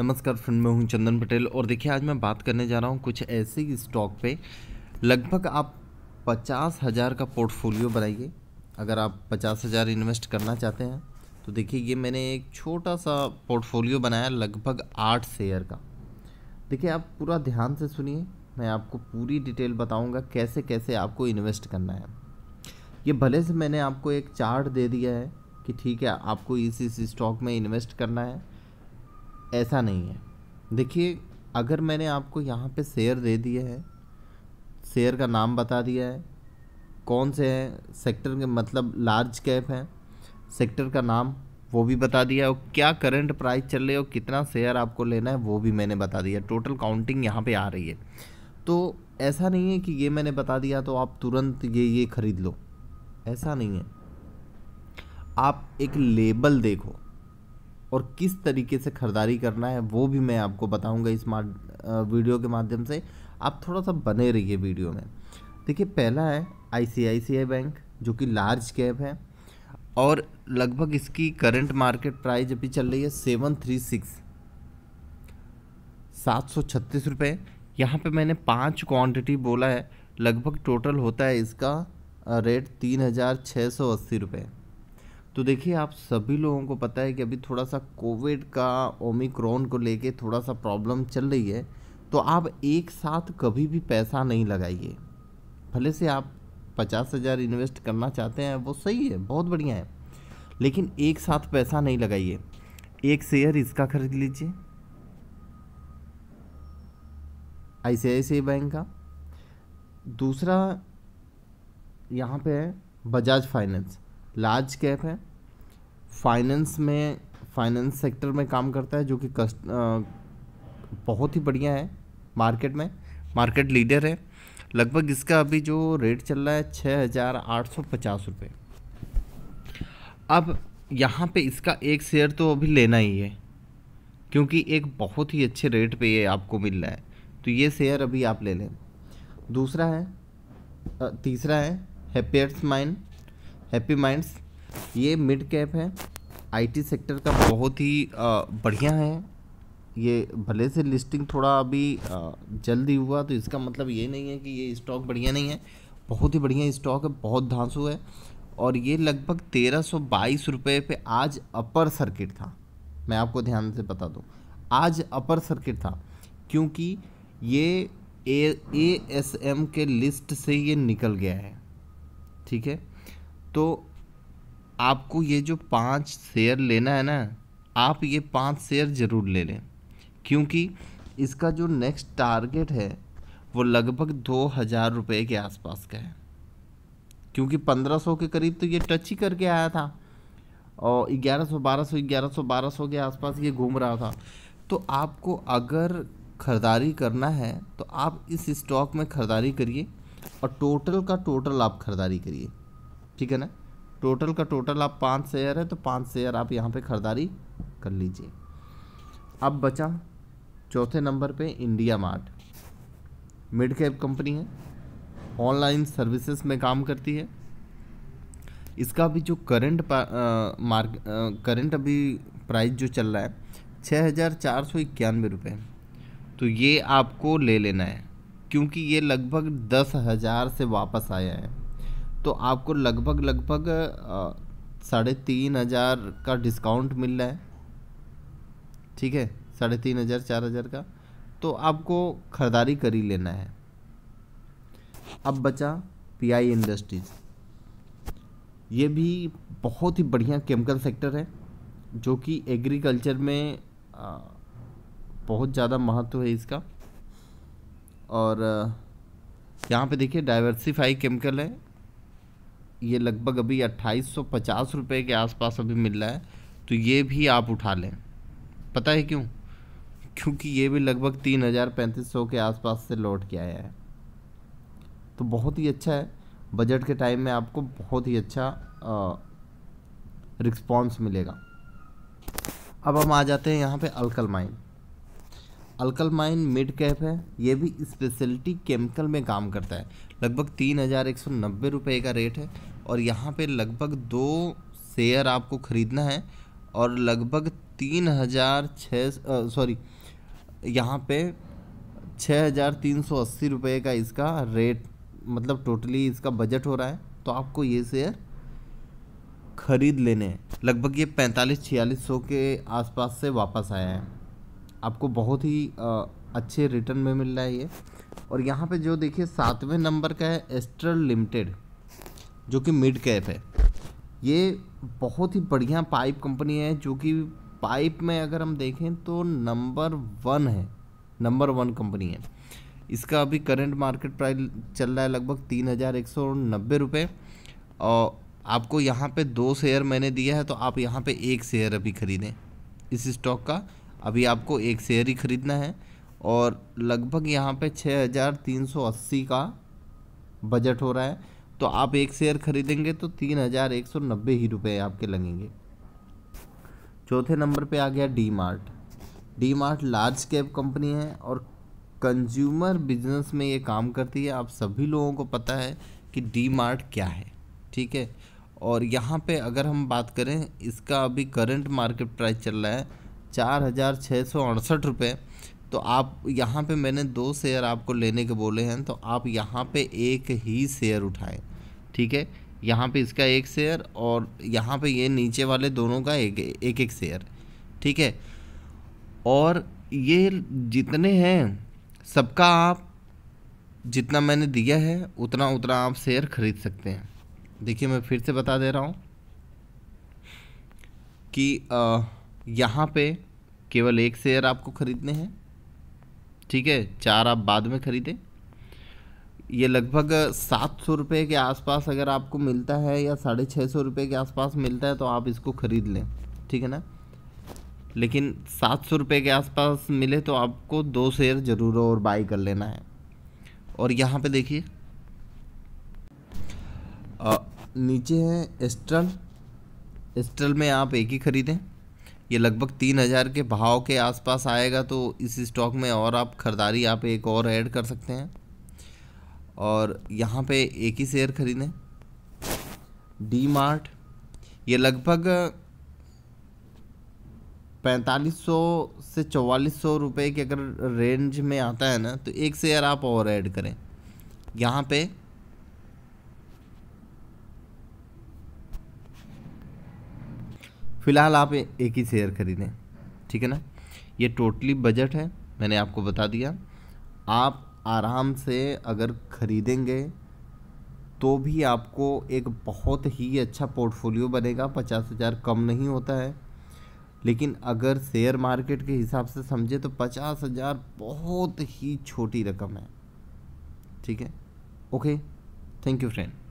नमस्कार फ्रेंड मैं हूं चंदन पटेल और देखिए आज मैं बात करने जा रहा हूं कुछ ऐसे स्टॉक पे लगभग आप पचास हज़ार का पोर्टफोलियो बनाइए अगर आप पचास हज़ार इन्वेस्ट करना चाहते हैं तो देखिए ये मैंने एक छोटा सा पोर्टफोलियो बनाया लगभग आठ शेयर का देखिए आप पूरा ध्यान से सुनिए मैं आपको पूरी डिटेल बताऊँगा कैसे कैसे आपको इन्वेस्ट करना है ये भले से मैंने आपको एक चार्ट दे दिया है कि ठीक है आपको इस इस स्टॉक में इन्वेस्ट करना है ऐसा नहीं है देखिए अगर मैंने आपको यहाँ पे शेयर दे दिए हैं शेयर का नाम बता दिया है कौन से हैं सेक्टर के मतलब लार्ज कैप हैं सेक्टर का नाम वो भी बता दिया और क्या करंट प्राइस चल रही है और कितना शेयर आपको लेना है वो भी मैंने बता दिया टोटल काउंटिंग यहाँ पे आ रही है तो ऐसा नहीं है कि ये मैंने बता दिया तो आप तुरंत ये ये ख़रीद लो ऐसा नहीं है आप एक लेबल देखो और किस तरीके से ख़रीदारी करना है वो भी मैं आपको बताऊंगा इस वीडियो के माध्यम से आप थोड़ा सा बने रहिए वीडियो में देखिए पहला है आई बैंक जो कि लार्ज कैप है और लगभग इसकी करंट मार्केट प्राइस अभी चल रही है सेवन थ्री सिक्स सात सौ छत्तीस रुपये यहाँ पर मैंने पाँच क्वान्टिटी बोला है लगभग टोटल होता है इसका रेट तीन हज़ार छः सौ अस्सी रुपये तो देखिए आप सभी लोगों को पता है कि अभी थोड़ा सा कोविड का ओमिक्रॉन को लेके थोड़ा सा प्रॉब्लम चल रही है तो आप एक साथ कभी भी पैसा नहीं लगाइए भले से आप पचास हज़ार इन्वेस्ट करना चाहते हैं वो सही है बहुत बढ़िया है लेकिन एक साथ पैसा नहीं लगाइए एक शेयर इसका खरीद लीजिए आई सी सी आई आई बैंक का दूसरा यहाँ पे है बजाज फाइनेंस लार्ज कैप है फाइनेंस में फाइनेंस सेक्टर में काम करता है जो कि कस्ट बहुत ही बढ़िया है मार्केट में मार्केट लीडर है लगभग इसका अभी जो रेट चल रहा है छः हज़ार आठ सौ पचास रुपये अब यहाँ पे इसका एक शेयर तो अभी लेना ही है क्योंकि एक बहुत ही अच्छे रेट पे ये आपको मिल रहा है तो ये शेयर अभी आप ले लें दूसरा है तीसरा है हैप्पियर्स माइंड हैप्पी माइंड्स ये मिड कैप है आईटी सेक्टर का बहुत ही बढ़िया है ये भले से लिस्टिंग थोड़ा अभी जल्दी हुआ तो इसका मतलब ये नहीं है कि ये स्टॉक बढ़िया नहीं है बहुत ही बढ़िया स्टॉक है बहुत धांसु है और ये लगभग तेरह सौ बाईस रुपये पर आज अपर सर्किट था मैं आपको ध्यान से बता दूँ आज अपर सर्किट था क्योंकि ये ए एस एम के लिस्ट से ये निकल गया है ठीक है तो आपको ये जो पांच शेयर लेना है ना आप ये पांच शेयर ज़रूर ले लें क्योंकि इसका जो नेक्स्ट टारगेट है वो लगभग दो हज़ार रुपये के आसपास का है क्योंकि पंद्रह सौ के करीब तो ये टच ही करके आया था और ग्यारह सौ बारह सौ ग्यारह सौ बारह सौ के आसपास ये घूम रहा था तो आपको अगर खरीदारी करना है तो आप इस स्टॉक में खरीदारी करिए और टोटल का टोटल आप खरीदारी करिए ठीक है ना टोटल का टोटल आप पाँच शेयर है तो पाँच शेयर आप यहाँ पे खरीदारी कर लीजिए अब बचा चौथे नंबर पे India Mart mid cap company है ऑनलाइन सर्विसेज में काम करती है इसका भी जो करंट मार्क करंट अभी प्राइस जो चल रहा है छः हज़ार चार सौ इक्यानवे रुपये तो ये आपको ले लेना है क्योंकि ये लगभग दस हज़ार से वापस आया है तो आपको लगभग लगभग साढ़े तीन हज़ार का डिस्काउंट मिल रहा है ठीक है साढ़े तीन हज़ार चार हज़ार का तो आपको खरीदारी कर ही लेना है अब बचा पीआई इंडस्ट्रीज ये भी बहुत ही बढ़िया केमिकल सेक्टर है जो कि एग्रीकल्चर में बहुत ज़्यादा महत्व है इसका और यहाँ पे देखिए डाइवर्सिफाई केमिकल है ये लगभग अभी अट्ठाईस सौ पचास रुपये के आसपास अभी मिल रहा है तो ये भी आप उठा लें पता है क्यों क्योंकि ये भी लगभग तीन हज़ार पैंतीस सौ के आसपास से लौट के आया है तो बहुत ही अच्छा है बजट के टाइम में आपको बहुत ही अच्छा रिस्पॉन्स मिलेगा अब हम आ जाते हैं यहाँ पे Alkyl Amine Alkyl Amine mid cap है ये भी स्पेशलिटी केमिकल में काम करता है लगभग तीन हज़ार एक सौ नब्बे रुपये का रेट है और यहाँ पे लगभग दो शेयर आपको ख़रीदना है और लगभग तीन हज़ार छः सॉरी यहाँ पे छः हज़ार तीन सौ अस्सी रुपये का इसका रेट मतलब टोटली इसका बजट हो रहा है तो आपको ये शेयर ख़रीद लेने हैं लगभग ये पैंतालीस छियालीस सौ के आसपास से वापस आया है आपको बहुत ही आ, अच्छे रिटर्न में मिल रहा है ये और यहाँ पे जो देखिए सातवें नंबर का है एस्ट्रल लिमिटेड जो कि मिड कैप है ये बहुत ही बढ़िया पाइप कंपनी है जो कि पाइप में अगर हम देखें तो नंबर वन है नंबर वन कंपनी है इसका अभी करंट मार्केट प्राइस चल रहा है लगभग तीन हज़ार एक सौ नब्बे रुपये और आपको यहाँ पे दो शेयर मैंने दिया है तो आप यहाँ पे एक शेयर अभी ख़रीदें इस स्टॉक का अभी आपको एक शेयर ही ख़रीदना है और लगभग यहाँ पे अस्सी का बजट हो रहा है तो आप एक शेयर खरीदेंगे तो तीन हज़ार एक सौ नब्बे ही रुपये आपके लगेंगे चौथे नंबर पे आ गया D Mart D Mart large cap company है और कंज्यूमर बिजनेस में ये काम करती है आप सभी लोगों को पता है कि डी मार्ट क्या है ठीक है और यहाँ पे अगर हम बात करें इसका अभी करंट मार्केट प्राइस चल रहा है चार हज़ार छः सौ अड़सठ रुपये तो आप यहाँ पे मैंने दो शेयर आपको लेने के बोले हैं तो आप यहाँ पे एक ही शेयर उठाएं ठीक है यहाँ पे इसका एक शेयर और यहाँ पे ये नीचे वाले दोनों का एक एक एक शेयर ठीक है और ये जितने हैं सबका आप जितना मैंने दिया है उतना उतना आप शेयर खरीद सकते हैं देखिए मैं फिर से बता दे रहा हूँ कि यहाँ पे केवल एक शेयर आपको ख़रीदने हैं ठीक है चार आप बाद में ख़रीदें ये लगभग सात सौ रुपये के आसपास अगर आपको मिलता है या साढ़े छः सौ रुपये के आसपास मिलता है तो आप इसको ख़रीद लें ठीक है ना लेकिन सात सौ रुपये के आसपास मिले तो आपको दो शेयर ज़रूर और बाई कर लेना है और यहाँ पे देखिए नीचे है एस्ट्रल एस्ट्रल में आप एक ही ख़रीदें ये लगभग तीन हज़ार के भाव के आसपास आएगा तो इस स्टॉक में और आप खरीदारी आप एक और ऐड कर सकते हैं और यहाँ पे एक ही शेयर खरीदें डी मार्ट ये लगभग पैंतालीस सौ से चौवालीस सौ रुपये के अगर रेंज में आता है ना तो एक शेयर आप और ऐड करें यहाँ पे फ़िलहाल आप एक ही शेयर खरीदें ठीक है ना ये टोटली बजट है मैंने आपको बता दिया आप आराम से अगर ख़रीदेंगे तो भी आपको एक बहुत ही अच्छा पोर्टफोलियो बनेगा पचास हज़ार कम नहीं होता है लेकिन अगर शेयर मार्केट के हिसाब से समझे तो पचास हज़ार बहुत ही छोटी रकम है ठीक है ओके थैंक यू फ्रेंड